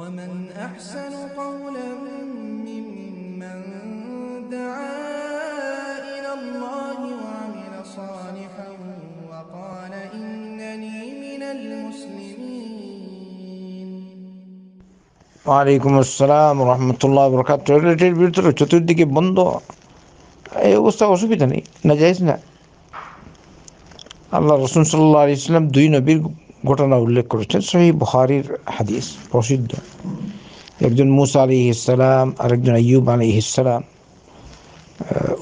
ومن أحسن قولا ممن دعا إلى الله وعمل صالحا وقال إنني من المسلمين وعليكم السلام ورحمة الله وبركاته রেটের ভিতরে চতুর্দিকে বন্ধ এই অবস্থা অসুবিধা নেই না যাইস না আল্লাহ রসুল সাল্লাহ আলি ইসলাম দুই নবীর ঘটনা উল্লেখ করেছেন সেই বহারির হাদিস প্রসিদ্ধ একজন মুসা আলী ইসালাম আর একজন আয়ুব আলী ইসালাম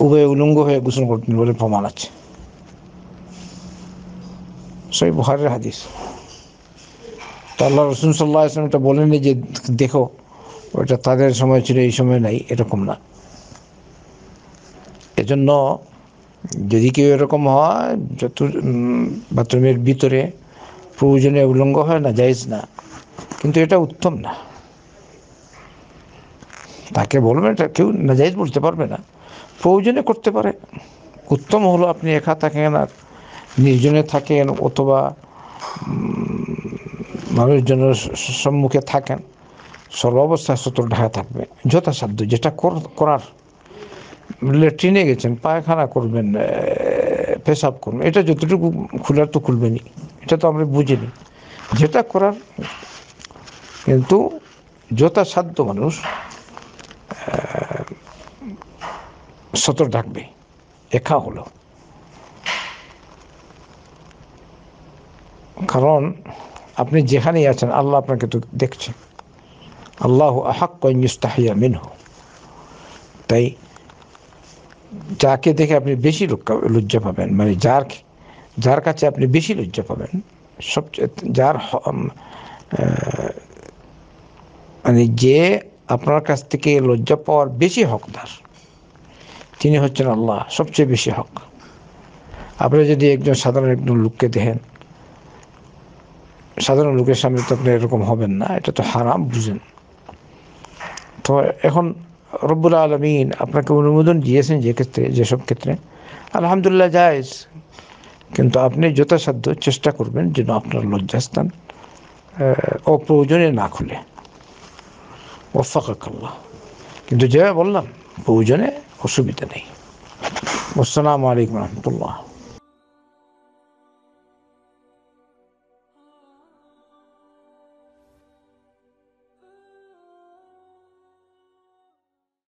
উভয় উলঙ্গ হয়ে গোসল করতেন বলে প্রমাণ আছে সেই বহারের হাদিস তো আল্লাহ রসুন সাল্লাহ ইসলাম এটা বলেনি যে দেখো ওটা তাদের সময় ছিল এই সময় নাই এরকম না এজন্য যদি কেউ এরকম হয় যত বাথরুমের ভিতরে প্রয়োজনে উলঙ্গ হয় না যাইজ না কিন্তু এটা উত্তম না তাকে বলবেন এটা কেউ নাজাইজ বলতে পারবে না প্রয়োজনে করতে পারে উত্তম হলো আপনি একা থাকেন আর নির্জনে থাকেন অথবা মানুষজনের সম্মুখে থাকেন সর্বাবস্থা সতর ঢাকা থাকবে যথাসাধ্য যেটা করার লেট্রিনে গেছেন পায়খানা করবেন পেশাব করবেন এটা যতটুকু খুলার তো খুলবেনি সেটা তো আমরা বুঝিনি যেটা করার কিন্তু যথাসাধ্য মানুষ সতর ডাকবে একা হলো কারণ আপনি যেখানেই আছেন আল্লাহ আপনাকে তো দেখছেন আল্লাহ আহাক্কুস্তাহিয়া মিনহ তাই যাকে দেখে আপনি বেশি লজ্জা পাবেন মানে যার যার কাছে আপনি বেশি লজ্জা পাবেন সবচেয়ে যার মানে যে আপনার কাছ থেকে লজ্জা পাওয়ার বেশি হকদার তিনি হচ্ছেন আল্লাহ সবচেয়ে বেশি হক আপনি যদি একজন সাধারণ একজন লোককে দেখেন সাধারণ লোকের সামনে তো আপনি এরকম হবেন না এটা তো হারাম বুঝেন তো এখন রব্বুল আলমিন আপনাকে অনুমোদন দিয়েছেন যে ক্ষেত্রে যেসব ক্ষেত্রে আলহামদুলিল্লাহ জায়েজ কিন্তু আপনি যথাসাধ্য চেষ্টা করবেন যেন আপনার লজ্জাস্থান অপ্রয়োজনে না খুলে ওফাকাল্লাহ কিন্তু যেভাবে বললাম প্রয়োজনে অসুবিধা নেই আসসালামু আলাইকুম রহমতুল্লাহ